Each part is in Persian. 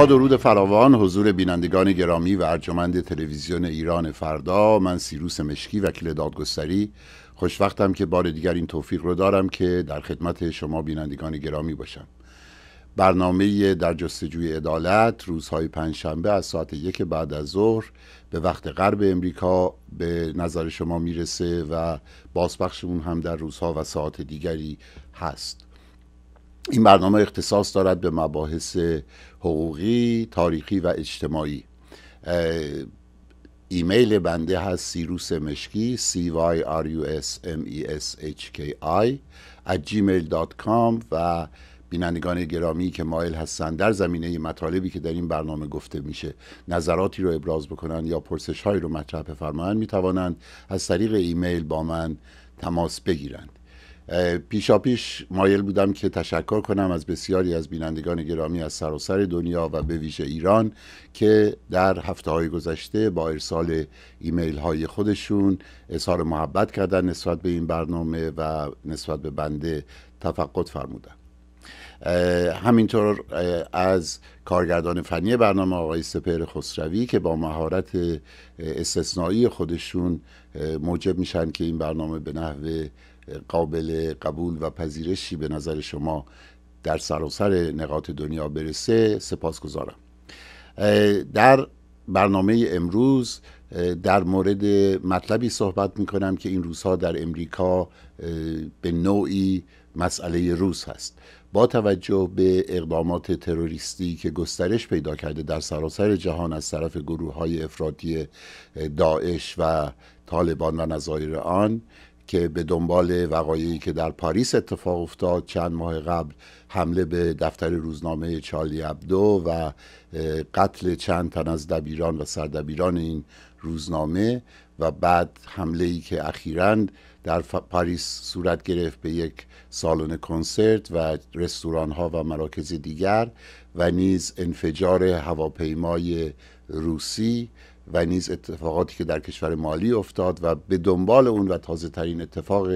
با درود فراوان حضور بینندگان گرامی و ارجمند تلویزیون ایران فردا من سیروس مشکی وکیل دادگستری خوشوقتم که بار دیگر این توفیق رو دارم که در خدمت شما بینندگان گرامی باشم برنامه در جستجوی عدالت روزهای پنجشنبه از ساعت یک بعد از ظهر به وقت غرب امریکا به نظر شما میرسه و اون هم در روزها و ساعت دیگری هست این برنامه اختصاص دارد به مباحث حقوقی تاریخی و اجتماعی ایمیل بنده هست سیروس مشکی c y r u s m e s h k i gmail.com و بینندگان گرامی که مایل هستند در زمینه مطالبی که در این برنامه گفته میشه نظراتی رو ابراز بکنند یا پرسش هایی رو مطرح بفرمایند میتوانند از طریق ایمیل با من تماس بگیرند پیشا پیش مایل بودم که تشکر کنم از بسیاری از بینندگان گرامی از سراسر سر دنیا و به ویژه ایران که در هفته های گذشته با ارسال ایمیل های خودشون اظهار محبت کردن نسبت به این برنامه و نسبت به بنده تفقد فرمودن همینطور از کارگردان فنی برنامه آقای سپهر خسروی که با مهارت استثنایی خودشون موجب میشن که این برنامه به نحوه قابل قبول و پذیرشی به نظر شما در سراسر نقاط دنیا برسه گذارم در برنامه امروز در مورد مطلبی صحبت می کنم که این روزها در امریکا به نوعی مسئله روز هست با توجه به اقدامات تروریستی که گسترش پیدا کرده در سراسر جهان از طرف گروه های افراطی داعش و طالبان و نظایر آن که به دنبال وقایعی که در پاریس اتفاق افتاد چند ماه قبل حمله به دفتر روزنامه چارلی ابدو و قتل چند تن از دبیران و سردبیران این روزنامه و بعد حمله ای که اخیرا در پاریس صورت گرفت به یک سالن کنسرت و رستوران ها و مراکز دیگر و نیز انفجار هواپیمای روسی و نیز اتفاقاتی که در کشور مالی افتاد و به دنبال اون و تازه ترین اتفاق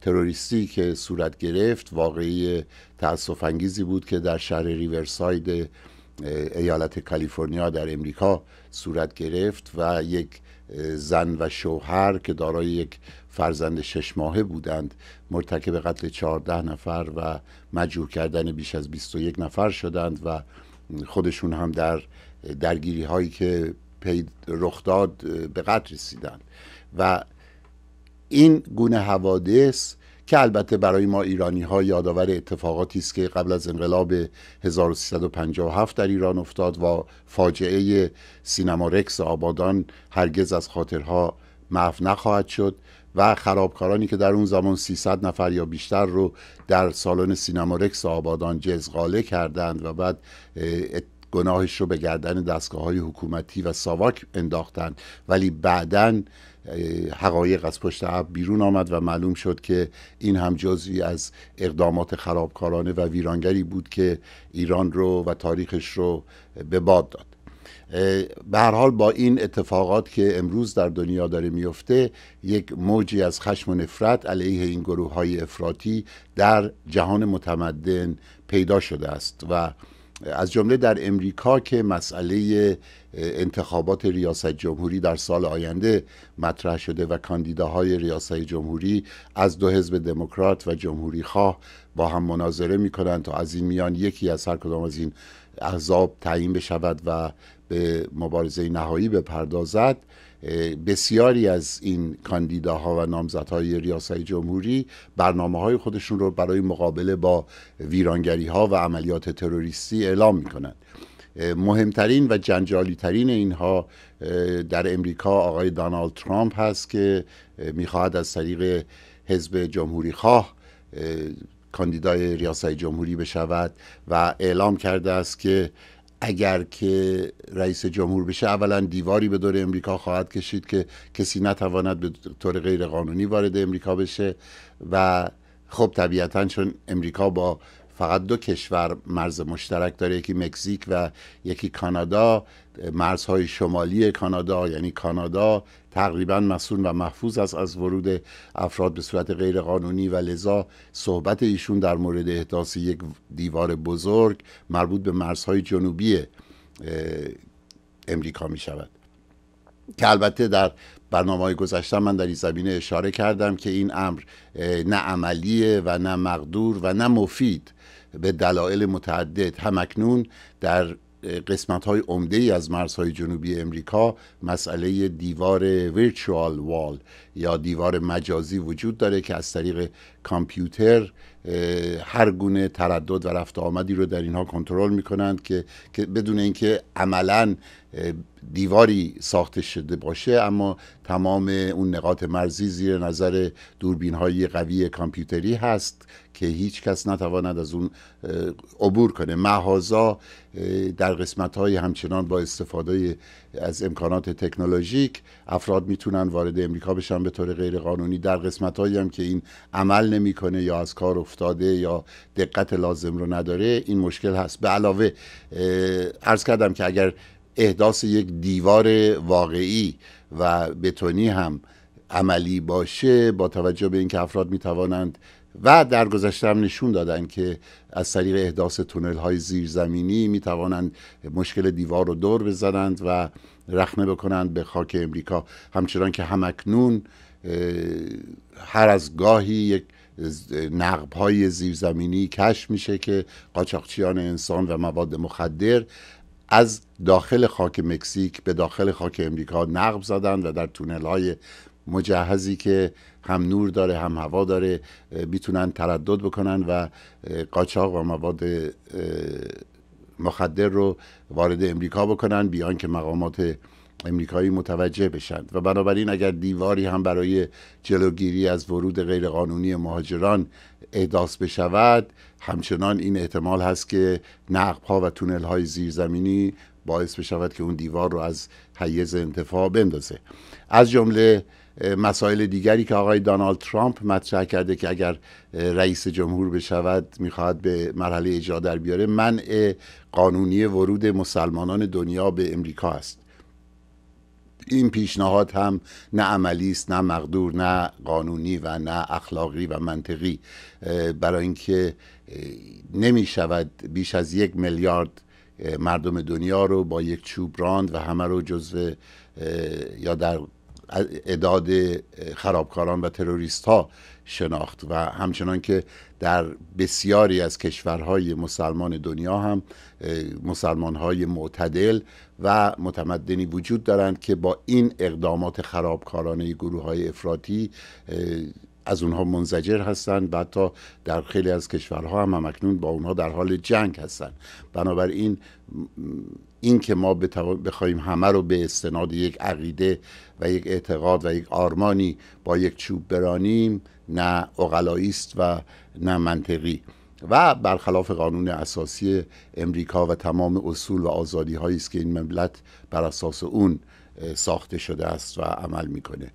تروریستی که صورت گرفت واقعی تأسف انگیزی بود که در شهر ریورساید ایالت کالیفرنیا در امریکا صورت گرفت و یک زن و شوهر که دارای یک فرزند شش ماهه بودند مرتکب قتل 14 نفر و مجروح کردن بیش از 21 نفر شدند و خودشون هم در درگیری هایی که رخ داد به قدر رسیدن و این گونه حوادث که البته برای ما ایرانی ها یادآور اتفاقاتی است که قبل از انقلاب 1357 در ایران افتاد و فاجعه سینما رکس آبادان هرگز از خاطرها معف نخواهد شد و خرابکارانی که در اون زمان 300 نفر یا بیشتر رو در سالن سینما رکس آبادان جزغاله کردند و بعد گناهش رو به گردن دستگاه های حکومتی و ساواک انداختند، ولی بعدا حقایق از پشت عب بیرون آمد و معلوم شد که این هم جزوی از اقدامات خرابکارانه و ویرانگری بود که ایران رو و تاریخش رو به باد داد به هر حال با این اتفاقات که امروز در دنیا داره میفته یک موجی از خشم و نفرت علیه این گروه های افراطی در جهان متمدن پیدا شده است و از جمله در امریکا که مسئله انتخابات ریاست جمهوری در سال آینده مطرح شده و کاندیداهای ریاست جمهوری از دو حزب دموکرات و جمهوری خواه با هم مناظره می کنند تا از این میان یکی از هر کدام از این احزاب تعیین بشود و به مبارزه نهایی بپردازد بسیاری از این کاندیداها و نامزدهای ریاست جمهوری برنامه های خودشون رو برای مقابله با ویرانگری ها و عملیات تروریستی اعلام میکنند مهمترین و جنجالی ترین اینها در امریکا آقای دانالد ترامپ هست که میخواهد از طریق حزب جمهوری خواه کاندیدای ریاست جمهوری بشود و اعلام کرده است که اگر که رئیس جمهور بشه اولا دیواری به دور امریکا خواهد کشید که کسی نتواند به طور غیرقانونی وارد امریکا بشه و خب طبیعتا چون امریکا با فقط دو کشور مرز مشترک داره یکی مکزیک و یکی کانادا مرزهای شمالی کانادا یعنی کانادا تقریبا مسئول و محفوظ است از ورود افراد به صورت غیرقانونی و لذا صحبت ایشون در مورد احداث یک دیوار بزرگ مربوط به مرزهای جنوبی امریکا می شود که البته در برنامه های گذشته من در این زمینه اشاره کردم که این امر نه عملیه و نه مقدور و نه مفید به دلایل متعدد همکنون در قسمت های عمده ای از مرزهای جنوبی امریکا مسئله دیوار ویرچوال وال یا دیوار مجازی وجود داره که از طریق کامپیوتر هر گونه تردد و رفت آمدی رو در اینها کنترل میکنند که بدون اینکه عملا دیواری ساخته شده باشه اما تمام اون نقاط مرزی زیر نظر دوربین های قوی کامپیوتری هست که هیچ کس نتواند از اون عبور کنه محازا در قسمت های همچنان با استفاده از امکانات تکنولوژیک افراد میتونن وارد امریکا بشن به طور غیرقانونی در قسمت هایی هم که این عمل نمیکنه یا از کار افتاده یا دقت لازم رو نداره این مشکل هست به علاوه ارز کردم که اگر احداث یک دیوار واقعی و بتونی هم عملی باشه با توجه به اینکه افراد می توانند و در گذشته هم نشون دادن که از طریق احداث تونل های زیرزمینی می توانند مشکل دیوار رو دور بزنند و رخنه بکنند به خاک امریکا همچنان که همکنون هر از گاهی یک نقب های زیرزمینی کشف میشه که قاچاقچیان انسان و مواد مخدر از داخل خاک مکزیک به داخل خاک امریکا نقب زدند و در تونل های مجهزی که هم نور داره هم هوا داره میتونن تردد بکنن و قاچاق و مواد مخدر رو وارد امریکا بکنن بیان که مقامات امریکایی متوجه بشند و بنابراین اگر دیواری هم برای جلوگیری از ورود غیرقانونی مهاجران احداث بشود همچنان این احتمال هست که نقب ها و تونل های زیرزمینی باعث بشود که اون دیوار رو از حیز انتفاع بندازه از جمله مسائل دیگری که آقای دانالد ترامپ مطرح کرده که اگر رئیس جمهور بشود میخواهد به مرحله اجرا در بیاره منع قانونی ورود مسلمانان دنیا به امریکا است این پیشنهاد هم نه عملی است نه مقدور نه قانونی و نه اخلاقی و منطقی برای اینکه نمی بیش از یک میلیارد مردم دنیا رو با یک چوب راند و همه رو جزو یا در اداد خرابکاران و تروریست ها شناخت و همچنان که در بسیاری از کشورهای مسلمان دنیا هم مسلمان های معتدل و متمدنی وجود دارند که با این اقدامات خرابکارانه گروه های افراطی از اونها منزجر هستند و حتی در خیلی از کشورها هم همکنون با اونها در حال جنگ هستند بنابراین این که ما بخوایم همه رو به استناد یک عقیده و یک اعتقاد و یک آرمانی با یک چوب برانیم نه اقلایی و نه منطقی و برخلاف قانون اساسی امریکا و تمام اصول و آزادی هایی است که این مملکت بر اساس اون ساخته شده است و عمل میکنه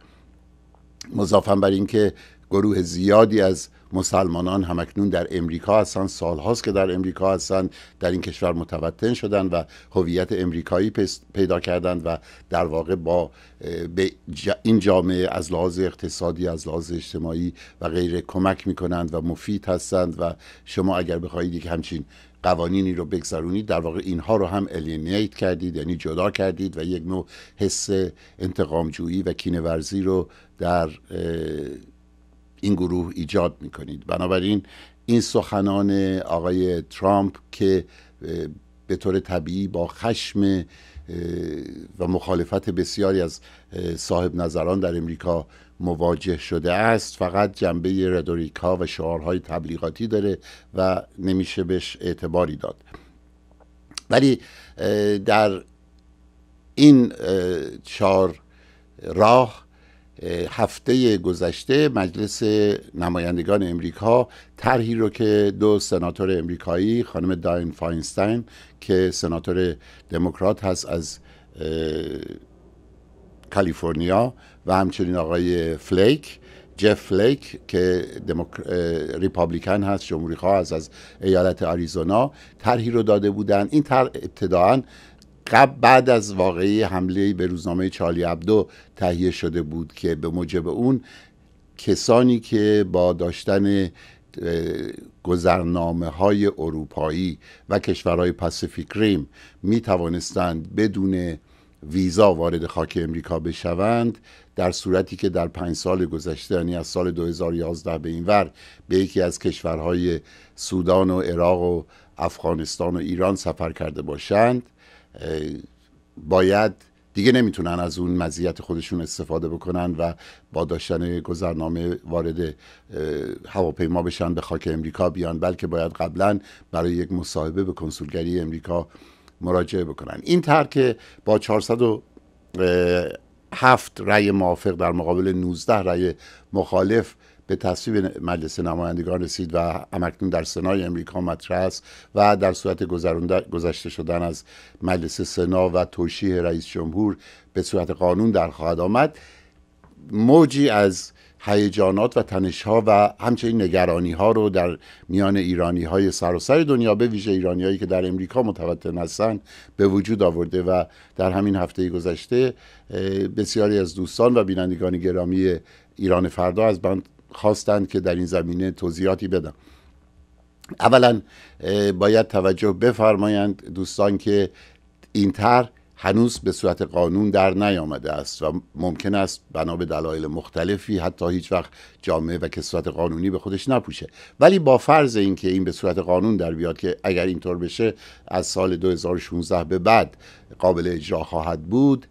مضافا بر اینکه گروه زیادی از مسلمانان همکنون در امریکا هستند سالهاست که در امریکا هستند در این کشور متوطن شدند و هویت امریکایی پیدا کردند و در واقع با به این جامعه از لحاظ اقتصادی از لحاظ اجتماعی و غیره کمک میکنند و مفید هستند و شما اگر بخواهید یک همچین قوانینی رو بگذرونید در واقع اینها رو هم الینیت کردید یعنی جدا کردید و یک نوع حس انتقامجویی و کینورزی رو در این گروه ایجاد میکنید بنابراین این سخنان آقای ترامپ که به طور طبیعی با خشم و مخالفت بسیاری از صاحب نظران در امریکا مواجه شده است فقط جنبه ردوریکا و شعارهای تبلیغاتی داره و نمیشه بهش اعتباری داد ولی در این چهار راه هفته گذشته مجلس نمایندگان امریکا طرحی رو که دو سناتور امریکایی خانم داین فاینستاین که سناتور دموکرات هست از کالیفرنیا و همچنین آقای فلیک جف فلیک که دموق... ریپابلیکن هست جمهوری خواه از ایالت آریزونا طرحی رو داده بودن این طرح ابتداعا قبل بعد از واقعی حمله به روزنامه چارلی ابدو تهیه شده بود که به موجب اون کسانی که با داشتن گذرنامه های اروپایی و کشورهای پاسیفیک ریم می توانستند بدون ویزا وارد خاک امریکا بشوند در صورتی که در پنج سال گذشته یعنی از سال 2011 به این ور به یکی از کشورهای سودان و عراق و افغانستان و ایران سفر کرده باشند باید دیگه نمیتونن از اون مزیت خودشون استفاده بکنن و با داشتن گذرنامه وارد هواپیما بشن به خاک امریکا بیان بلکه باید قبلا برای یک مصاحبه به کنسولگری امریکا مراجعه بکنن این ترک با 407 رأی موافق در مقابل 19 رأی مخالف به تصویب مجلس نمایندگان رسید و همکنون در سنای امریکا مطرح است و در صورت گذشته شدن از مجلس سنا و توشیح رئیس جمهور به صورت قانون در خواهد آمد موجی از هیجانات و تنشها و همچنین نگرانی ها رو در میان ایرانی های سراسر دنیا به ویژه ایرانی هایی که در امریکا متوطن هستند به وجود آورده و در همین هفته گذشته بسیاری از دوستان و بینندگان گرامی ایران فردا از بند خواستند که در این زمینه توضیحاتی بدم اولا باید توجه بفرمایند دوستان که این طرح هنوز به صورت قانون در نیامده است و ممکن است بنا به دلایل مختلفی حتی هیچ وقت جامعه و کسرت قانونی به خودش نپوشه ولی با فرض اینکه این به صورت قانون در بیاد که اگر اینطور بشه از سال 2016 به بعد قابل اجرا خواهد بود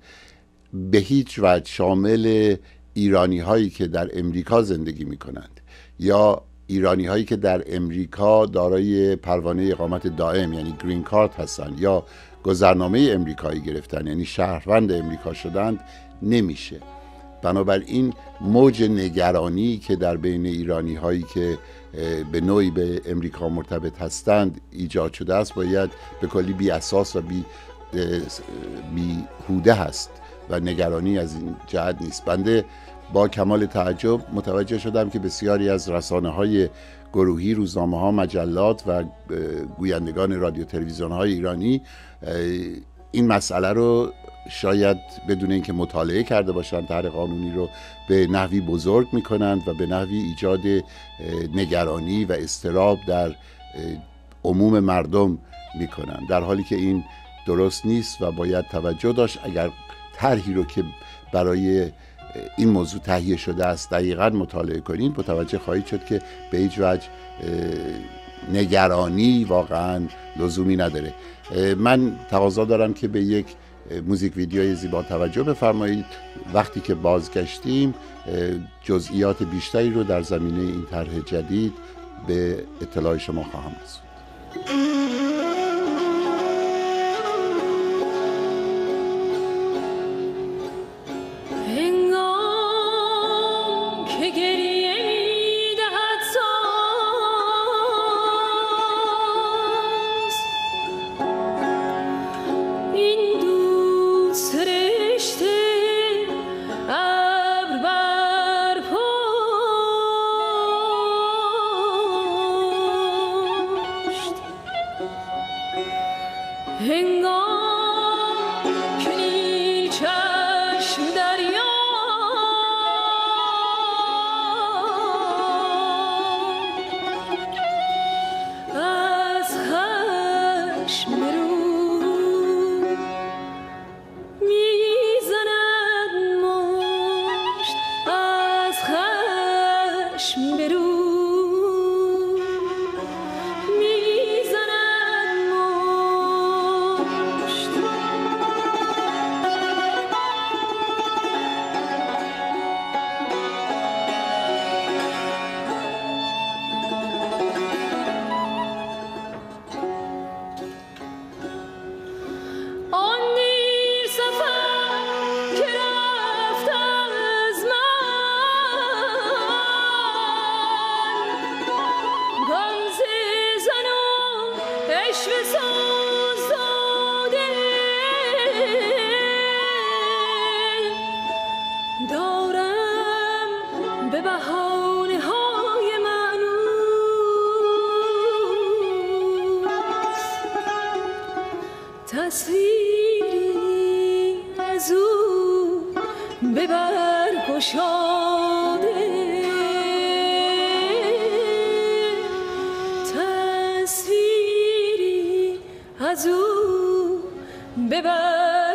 به هیچ وجه شامل ایرانی هایی که در امریکا زندگی می کنند یا ایرانی هایی که در امریکا دارای پروانه اقامت دائم یعنی گرین کارت هستند یا گذرنامه امریکایی گرفتن یعنی شهروند امریکا شدند نمیشه بنابراین موج نگرانی که در بین ایرانی هایی که به نوعی به امریکا مرتبط هستند ایجاد شده است باید به کلی بی اساس و بی, بی هوده هست و نگرانی از این جهت نیست بنده با کمال تعجب متوجه شدم که بسیاری از رسانه های گروهی روزنامه ها مجلات و گویندگان رادیو تلویزیون های ایرانی این مسئله رو شاید بدون اینکه مطالعه کرده باشند طرح قانونی رو به نحوی بزرگ می کنند و به نحوی ایجاد نگرانی و استراب در عموم مردم می در حالی که این درست نیست و باید توجه داشت اگر طرحی رو که برای این موضوع تهیه شده است دقیقا مطالعه کنید توجه خواهید شد که به هیچ وجه نگرانی واقعا لزومی نداره من تقاضا دارم که به یک موزیک ویدیوی زیبا توجه بفرمایید وقتی که بازگشتیم جزئیات بیشتری رو در زمینه این طرح جدید به اطلاع شما خواهم رسوند از او ببر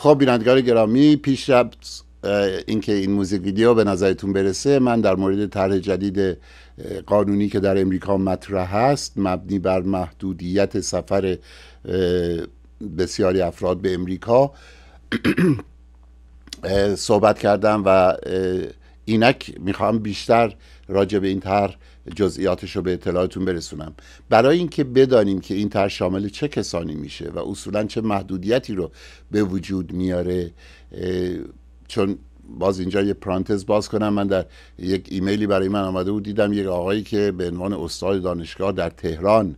خب بینندگان گرامی پیش اینکه این موزیک ویدیو به نظرتون برسه من در مورد طرح جدید قانونی که در امریکا مطرح هست مبنی بر محدودیت سفر بسیاری افراد به امریکا صحبت کردم و اینک میخوام بیشتر راجع به این طرح جزئیاتش رو به اطلاعتون برسونم برای اینکه بدانیم که این طرح شامل چه کسانی میشه و اصولا چه محدودیتی رو به وجود میاره چون باز اینجا یه پرانتز باز کنم من در یک ایمیلی برای من آمده بود دیدم یک آقایی که به عنوان استاد دانشگاه در تهران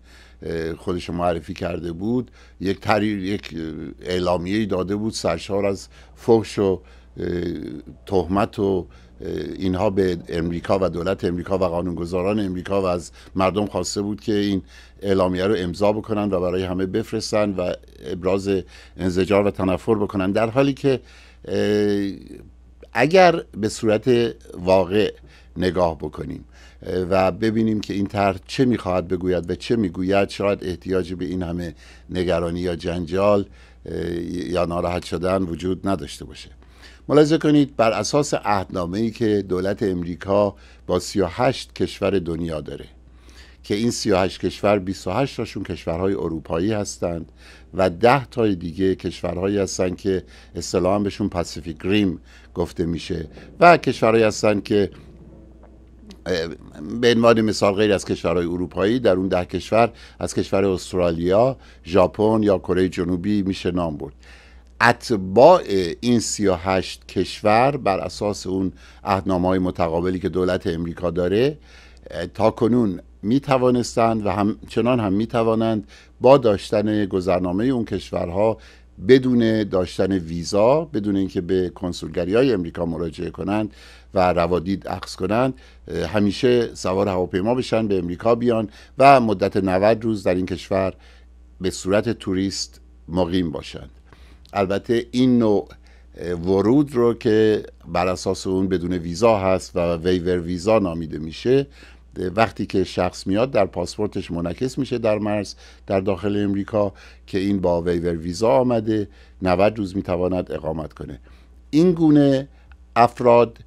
خودش معرفی کرده بود یک تریر یک اعلامیه داده بود سرشار از فحش و تهمت و اینها به امریکا و دولت امریکا و قانونگذاران امریکا و از مردم خواسته بود که این اعلامیه رو امضا بکنن و برای همه بفرستن و ابراز انزجار و تنفر بکنن در حالی که اگر به صورت واقع نگاه بکنیم و ببینیم که این طرح چه میخواهد بگوید و چه میگوید شاید احتیاج به این همه نگرانی یا جنجال یا ناراحت شدن وجود نداشته باشه ملاحظه کنید بر اساس ای که دولت امریکا با 38 کشور دنیا داره که این 38 کشور 28 تاشون کشورهای اروپایی هستند و 10 تای دیگه کشورهایی هستند که اصطلاحا بهشون پاسیفیک ریم گفته میشه و کشورهایی هستند که به عنوان مثال غیر از کشورهای اروپایی در اون ده کشور از کشور استرالیا، ژاپن یا کره جنوبی میشه نام برد اتباع این 38 کشور بر اساس اون اهدنامه های متقابلی که دولت امریکا داره تا کنون می توانستند و هم چنان هم می توانند با داشتن گذرنامه اون کشورها بدون داشتن ویزا بدون اینکه به کنسولگری های امریکا مراجعه کنند و روادید عقص کنند همیشه سوار هواپیما بشن به امریکا بیان و مدت 90 روز در این کشور به صورت توریست مقیم باشند البته این نوع ورود رو که بر اساس اون بدون ویزا هست و ویور ویزا نامیده میشه وقتی که شخص میاد در پاسپورتش منعکس میشه در مرز در داخل امریکا که این با ویور ویزا آمده 90 روز میتواند اقامت کنه این گونه افراد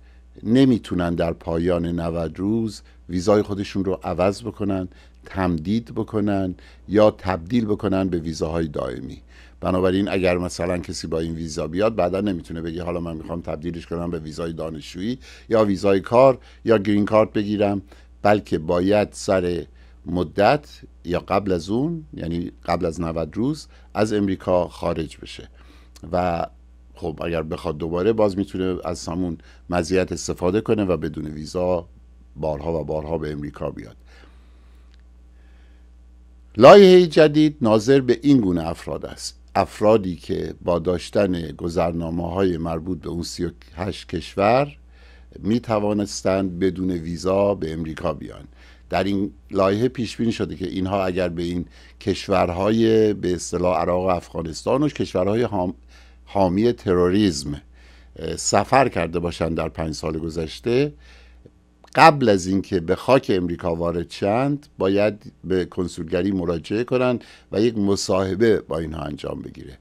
نمیتونن در پایان 90 روز ویزای خودشون رو عوض بکنن تمدید بکنن یا تبدیل بکنن به ویزاهای دائمی بنابراین اگر مثلا کسی با این ویزا بیاد بعدا نمیتونه بگه حالا من میخوام تبدیلش کنم به ویزای دانشجویی یا ویزای کار یا گرین کارت بگیرم بلکه باید سر مدت یا قبل از اون یعنی قبل از 90 روز از امریکا خارج بشه و خب اگر بخواد دوباره باز میتونه از سامون مزیت استفاده کنه و بدون ویزا بارها و بارها به امریکا بیاد لایحه جدید ناظر به این گونه افراد است افرادی که با داشتن گذرنامه های مربوط به اون 38 کشور می توانستند بدون ویزا به امریکا بیان در این لایحه پیش بینی شده که اینها اگر به این کشورهای به اصطلاح عراق و افغانستان و کشورهای حامی تروریسم سفر کرده باشند در پنج سال گذشته قبل از اینکه به خاک امریکا وارد شند باید به کنسولگری مراجعه کنند و یک مصاحبه با اینها انجام بگیره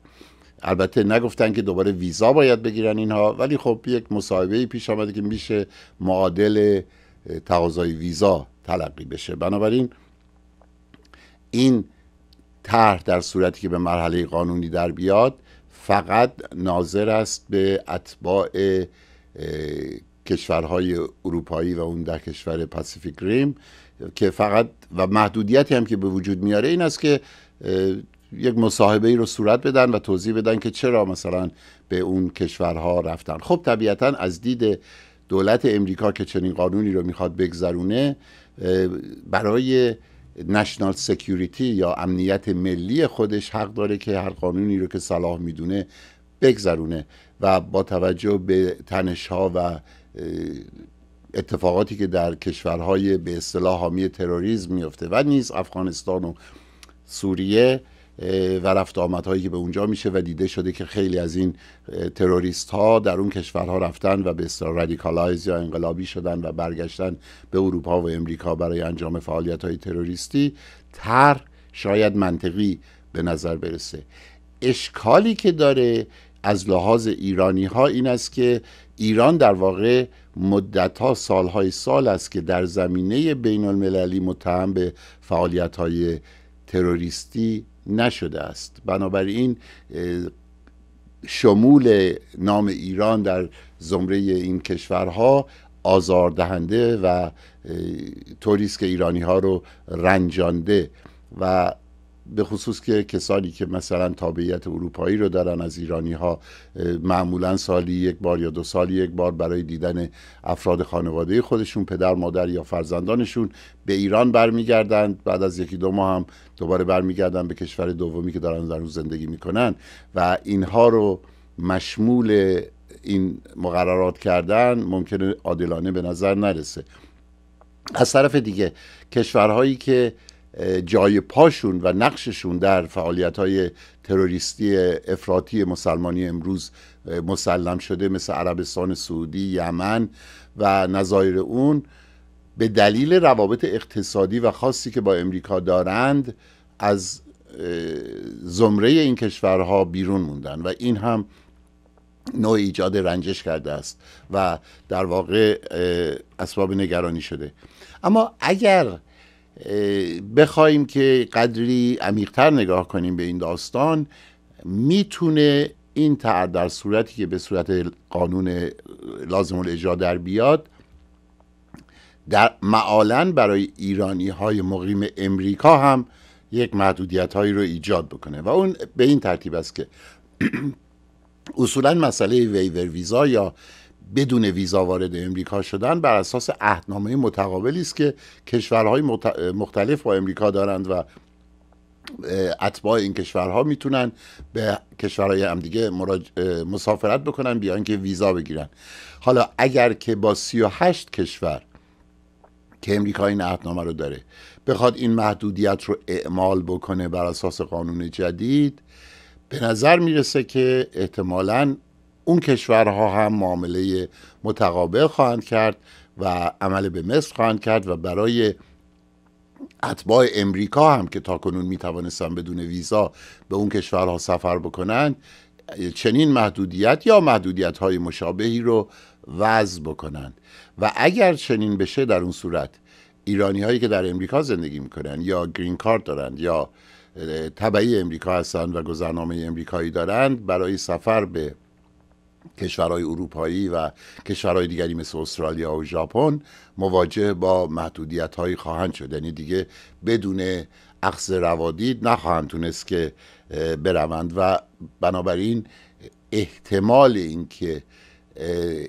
البته نگفتن که دوباره ویزا باید بگیرن اینها ولی خب یک مصاحبه پیش آمده که میشه معادل تقاضای ویزا تلقی بشه بنابراین این طرح در صورتی که به مرحله قانونی در بیاد فقط ناظر است به اتباع کشورهای اروپایی و اون ده کشور پاسیفیک ریم که فقط و محدودیتی هم که به وجود میاره این است که یک مصاحبه ای رو صورت بدن و توضیح بدن که چرا مثلا به اون کشورها رفتن خب طبیعتا از دید دولت امریکا که چنین قانونی رو میخواد بگذرونه برای نشنال سکیوریتی یا امنیت ملی خودش حق داره که هر قانونی رو که صلاح میدونه بگذرونه و با توجه به تنش ها و اتفاقاتی که در کشورهای به اصطلاح حامی تروریسم میفته و نیز افغانستان و سوریه و رفت آمدهایی که به اونجا میشه و دیده شده که خیلی از این تروریست ها در اون کشورها رفتن و به اصطلاح رادیکالایز یا انقلابی شدن و برگشتن به اروپا و امریکا برای انجام فعالیت های تروریستی تر شاید منطقی به نظر برسه اشکالی که داره از لحاظ ایرانی ها این است که ایران در واقع مدت ها سالهای سال است که در زمینه بین المللی متهم به فعالیت های تروریستی نشده است بنابراین شمول نام ایران در زمره این کشورها آزاردهنده و توریست که ایرانی ها رو رنجانده و به خصوص که کسانی که مثلا تابعیت اروپایی رو دارن از ایرانی ها معمولا سالی یک بار یا دو سالی یک بار برای دیدن افراد خانواده خودشون پدر مادر یا فرزندانشون به ایران برمیگردند بعد از یکی دو ماه هم دوباره برمیگردن به کشور دومی که دارن در اون زندگی میکنن و اینها رو مشمول این مقررات کردن ممکنه عادلانه به نظر نرسه از طرف دیگه کشورهایی که جای پاشون و نقششون در فعالیت های تروریستی افراطی مسلمانی امروز مسلم شده مثل عربستان سعودی یمن و نظایر اون به دلیل روابط اقتصادی و خاصی که با امریکا دارند از زمره این کشورها بیرون موندن و این هم نوع ایجاد رنجش کرده است و در واقع اسباب نگرانی شده اما اگر بخوایم که قدری عمیقتر نگاه کنیم به این داستان میتونه این تر در صورتی که به صورت قانون لازم الاجرا در بیاد در معالا برای ایرانی های مقیم امریکا هم یک محدودیت هایی رو ایجاد بکنه و اون به این ترتیب است که اصولا مسئله ویور ویزا یا بدون ویزا وارد امریکا شدن بر اساس عهدنامه متقابلی است که کشورهای مختلف با امریکا دارند و اتباع این کشورها میتونن به کشورهای همدیگه مراج... مسافرت بکنن بیان که ویزا بگیرن حالا اگر که با 38 کشور که امریکا این عهدنامه رو داره بخواد این محدودیت رو اعمال بکنه بر اساس قانون جدید به نظر میرسه که احتمالاً اون کشورها هم معامله متقابل خواهند کرد و عمل به مصر خواهند کرد و برای اتباع امریکا هم که تاکنون می توانستن بدون ویزا به اون کشورها سفر بکنند چنین محدودیت یا محدودیت های مشابهی رو وضع بکنند و اگر چنین بشه در اون صورت ایرانی هایی که در امریکا زندگی میکنن یا گرین کارت دارند یا طبعی امریکا هستند و گذرنامه امریکایی دارند برای سفر به کشورهای اروپایی و کشورهای دیگری مثل استرالیا و ژاپن مواجه با محدودیت هایی خواهند شد یعنی دیگه بدون اخذ روادید نخواهند تونست که بروند و بنابراین احتمال اینکه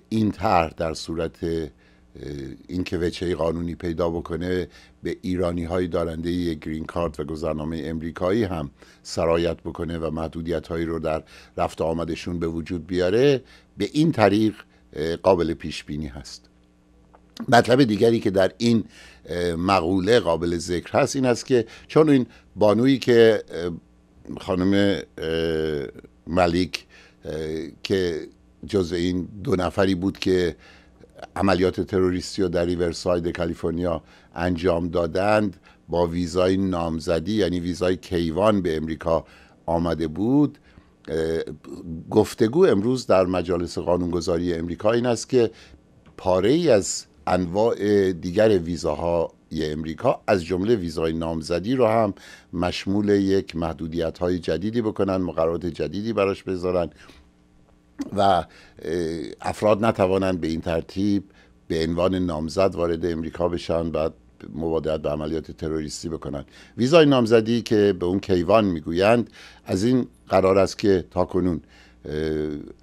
این طرح در صورت این که وچه قانونی پیدا بکنه به ایرانی های دارنده گرین کارت و گذرنامه امریکایی هم سرایت بکنه و محدودیت هایی رو در رفت آمدشون به وجود بیاره به این طریق قابل پیش بینی هست مطلب دیگری که در این مقوله قابل ذکر هست این است که چون این بانویی که خانم ملیک که جز این دو نفری بود که عملیات تروریستی رو در ریورساید کالیفرنیا انجام دادند با ویزای نامزدی یعنی ویزای کیوان به امریکا آمده بود گفتگو امروز در مجالس قانونگذاری امریکا این است که پاره ای از انواع دیگر ویزاهای امریکا از جمله ویزای نامزدی رو هم مشمول یک محدودیت های جدیدی بکنن مقررات جدیدی براش بذارن و افراد نتوانند به این ترتیب به عنوان نامزد وارد امریکا بشن و مبادرت به عملیات تروریستی بکنند ویزای نامزدی که به اون کیوان میگویند از این قرار است که تا کنون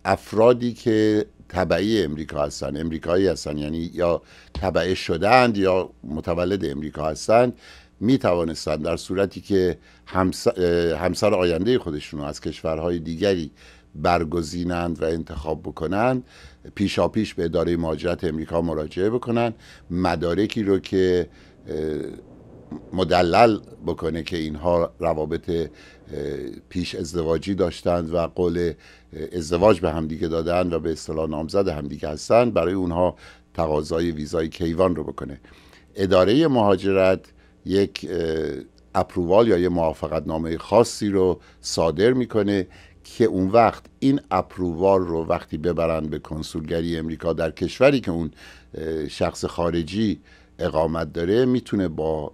افرادی که طبعی امریکا هستند امریکایی هستند یعنی یا تبعه شدند یا متولد امریکا هستند می توانستند در صورتی که همسر, آینده خودشون از کشورهای دیگری برگزینند و انتخاب بکنند پیشا پیش به اداره مهاجرت امریکا مراجعه بکنند مدارکی رو که مدلل بکنه که اینها روابط پیش ازدواجی داشتند و قول ازدواج به همدیگه دادن و به اصطلاح نامزد همدیگه هستند برای اونها تقاضای ویزای کیوان رو بکنه اداره مهاجرت یک اپرووال یا یه موافقت نامه خاصی رو صادر میکنه که اون وقت این اپرووال رو وقتی ببرن به کنسولگری امریکا در کشوری که اون شخص خارجی اقامت داره میتونه با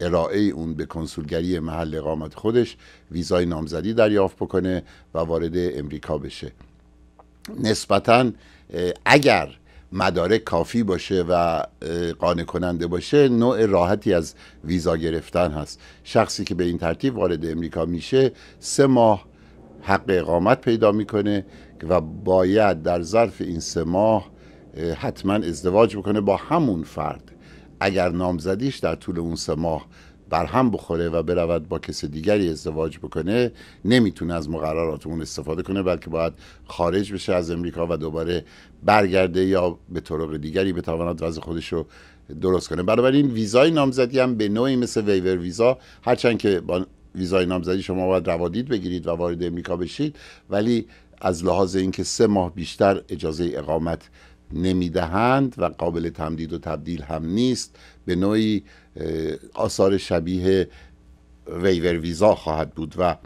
ارائه اون به کنسولگری محل اقامت خودش ویزای نامزدی دریافت بکنه و وارد امریکا بشه نسبتا اگر مدارک کافی باشه و قانع کننده باشه نوع راحتی از ویزا گرفتن هست شخصی که به این ترتیب وارد امریکا میشه سه ماه حق اقامت پیدا میکنه و باید در ظرف این سه ماه حتما ازدواج بکنه با همون فرد اگر نامزدیش در طول اون سه ماه بر هم بخوره و برود با کس دیگری ازدواج بکنه نمیتونه از مقررات اون استفاده کنه بلکه باید خارج بشه از امریکا و دوباره برگرده یا به طرق دیگری بتواند وضع خودش رو درست کنه بنابراین ویزای نامزدی هم به نوعی مثل ویور ویزا هرچند که با ویزای نامزدی شما باید روادید بگیرید و وارد امریکا بشید ولی از لحاظ اینکه سه ماه بیشتر اجازه اقامت نمیدهند و قابل تمدید و تبدیل هم نیست به نوعی آثار شبیه ویور ویزا خواهد بود و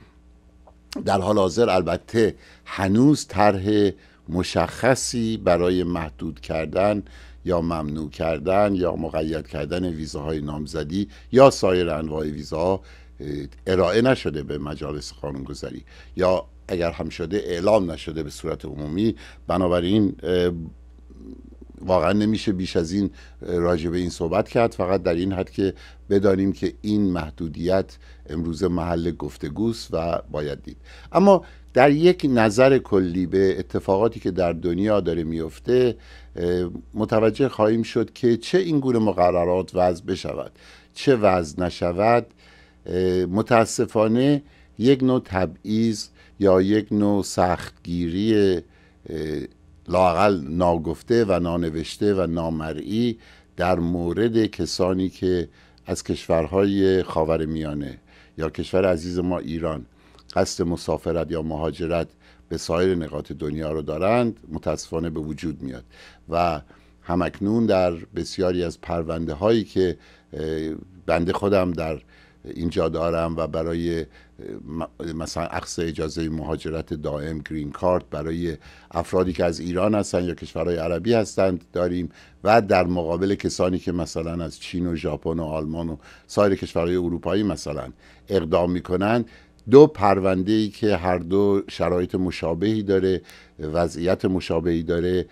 در حال حاضر البته هنوز طرح مشخصی برای محدود کردن یا ممنوع کردن یا مقید کردن ویزاهای نامزدی یا سایر انواع ویزاها ارائه نشده به مجالس قانونگذاری یا اگر هم شده اعلام نشده به صورت عمومی بنابراین واقعا نمیشه بیش از این راجع به این صحبت کرد فقط در این حد که بدانیم که این محدودیت امروز محل گفتگوست و باید دید اما در یک نظر کلی به اتفاقاتی که در دنیا داره میفته متوجه خواهیم شد که چه این گونه مقررات وضع بشود چه وضع نشود متاسفانه یک نوع تبعیض یا یک نوع سختگیری لاقل ناگفته و نانوشته و نامرئی در مورد کسانی که از کشورهای خاور میانه یا کشور عزیز ما ایران قصد مسافرت یا مهاجرت به سایر نقاط دنیا رو دارند متاسفانه به وجود میاد و همکنون در بسیاری از پرونده هایی که بنده خودم در اینجا دارم و برای مثلا عقص اجازه مهاجرت دائم گرین کارت برای افرادی که از ایران هستن یا کشورهای عربی هستند داریم و در مقابل کسانی که مثلا از چین و ژاپن و آلمان و سایر کشورهای اروپایی مثلا اقدام میکنند دو پرونده ای که هر دو شرایط مشابهی داره وضعیت مشابهی داره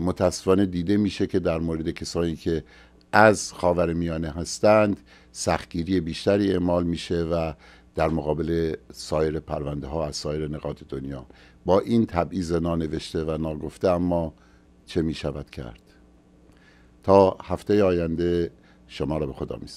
متاسفانه دیده میشه که در مورد کسانی که از خاورمیانه میانه هستند سختگیری بیشتری اعمال میشه و در مقابل سایر پرونده ها از سایر نقاط دنیا با این تبعیض نانوشته و ناگفته اما چه می شود کرد تا هفته آینده شما را به خدا می